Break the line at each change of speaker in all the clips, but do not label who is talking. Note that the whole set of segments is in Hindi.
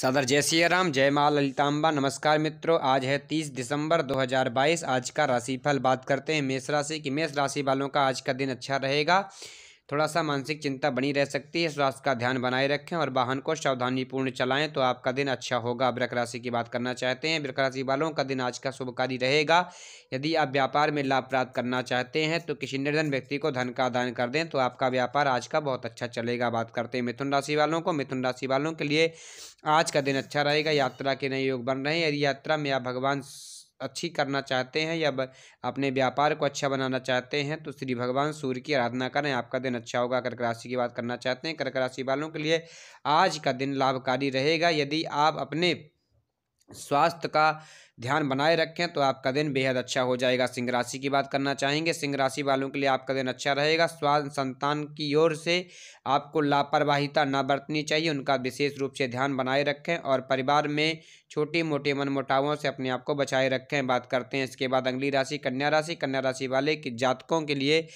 सदर जय सियाराम जय माँ ललिताम्बा नमस्कार मित्रों आज है 30 दिसंबर 2022 आज का राशिफल बात करते हैं मेष राशि की मेष राशि वालों का आज का दिन अच्छा रहेगा थोड़ा सा मानसिक चिंता बनी रह सकती है स्वास्थ्य का ध्यान बनाए रखें और वाहन को सावधानीपूर्ण चलाएं तो आपका दिन अच्छा होगा वृक राशि की बात करना चाहते हैं वृक राशि वालों का दिन आज का शुभकारी रहेगा यदि आप व्यापार में लाभ प्राप्त करना चाहते हैं तो किसी निर्धन व्यक्ति को धन का दान कर दें तो आपका व्यापार आज का बहुत अच्छा चलेगा बात करते हैं मिथुन राशि वालों को मिथुन राशि वालों के लिए आज का दिन अच्छा रहेगा यात्रा के नए योग बन रहे हैं यदि यात्रा में आप भगवान अच्छी करना चाहते हैं या अपने व्यापार को अच्छा बनाना चाहते हैं तो श्री भगवान सूर्य की आराधना करें आपका दिन अच्छा होगा कर्क राशि की बात करना चाहते हैं कर्क राशि वालों के लिए आज का दिन लाभकारी रहेगा यदि आप अपने स्वास्थ्य का ध्यान बनाए रखें तो आपका दिन बेहद अच्छा हो जाएगा सिंह राशि की बात करना चाहेंगे सिंह राशि वालों के लिए आपका दिन अच्छा रहेगा स्वास्थ्य संतान की ओर से आपको लापरवाहिता ना बरतनी चाहिए उनका विशेष रूप से ध्यान बनाए रखें और परिवार में छोटे मोटे मनमोटावों से अपने आप को बचाए रखें बात करते हैं इसके बाद अगली राशि कन्या राशि कन्या राशि वाले के जातकों के लिए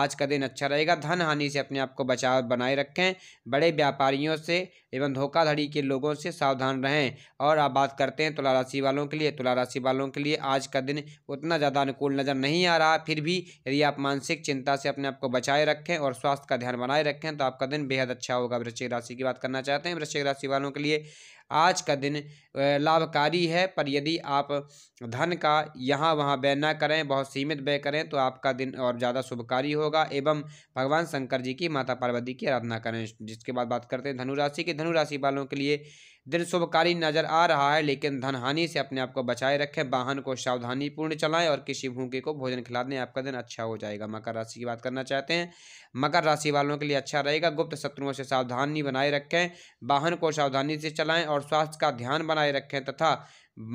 आज का दिन अच्छा रहेगा धन हानि से अपने आप को बचाव बनाए रखें बड़े व्यापारियों से एवं धोखाधड़ी के लोगों से सावधान रहें और आप बात करते हैं तुला राशि वालों के लिए तुला तुला राशि वालों के लिए आज का दिन उतना ज़्यादा अनुकूल नज़र नहीं आ रहा फिर भी यदि आप मानसिक चिंता से अपने आप को बचाए रखें और स्वास्थ्य का ध्यान बनाए रखें तो आपका दिन बेहद अच्छा होगा वृश्चिक राशि की बात करना चाहते हैं वृश्चिक राशि वालों के लिए आज का दिन लाभकारी है पर यदि आप धन का यहाँ वहाँ व्यय न करें बहुत सीमित व्यय करें तो आपका दिन और ज़्यादा शुभकारी होगा एवं भगवान शंकर जी की माता पार्वती की आराधना करें जिसके बाद बात करते हैं धनुराशि की धनुराशि वालों के लिए दिन शुभकारी नजर आ रहा है लेकिन धन हानि से अपने आप को बचाए रखें वाहन को सावधानीपूर्ण चलाएं और किसी भूखे को भोजन खिला दें आपका दिन अच्छा हो जाएगा मकर राशि की बात करना चाहते हैं मकर राशि वालों के लिए अच्छा रहेगा गुप्त शत्रुओं से सावधानी बनाए रखें वाहन को सावधानी से चलाएं और और स्वास्थ्य का ध्यान बनाए रखें तथा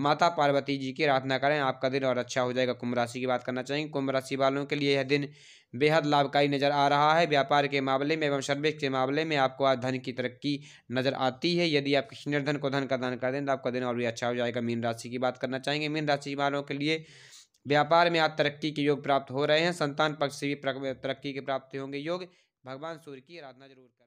माता पार्वती जी की आराधना करें आपका दिन और अच्छा हो जाएगा कुंभ राशि की बात करना चाहेंगे कुंभ राशि वालों के लिए यह दिन बेहद लाभकारी नजर आ रहा है व्यापार के मामले में एवं सर्विस के मामले में आपको आज धन की तरक्की नजर आती है यदि आप किसी निर्धन को धन का दान कर दें तो आपका दिन और भी अच्छा हो जाएगा मीन राशि की बात करना चाहेंगे मीन राशि वालों के लिए व्यापार में आज तरक्की के योग प्राप्त हो रहे हैं संतान पक्ष से भी तरक्की के प्राप्ति होंगे योग भगवान सूर्य की आराधना जरूर करें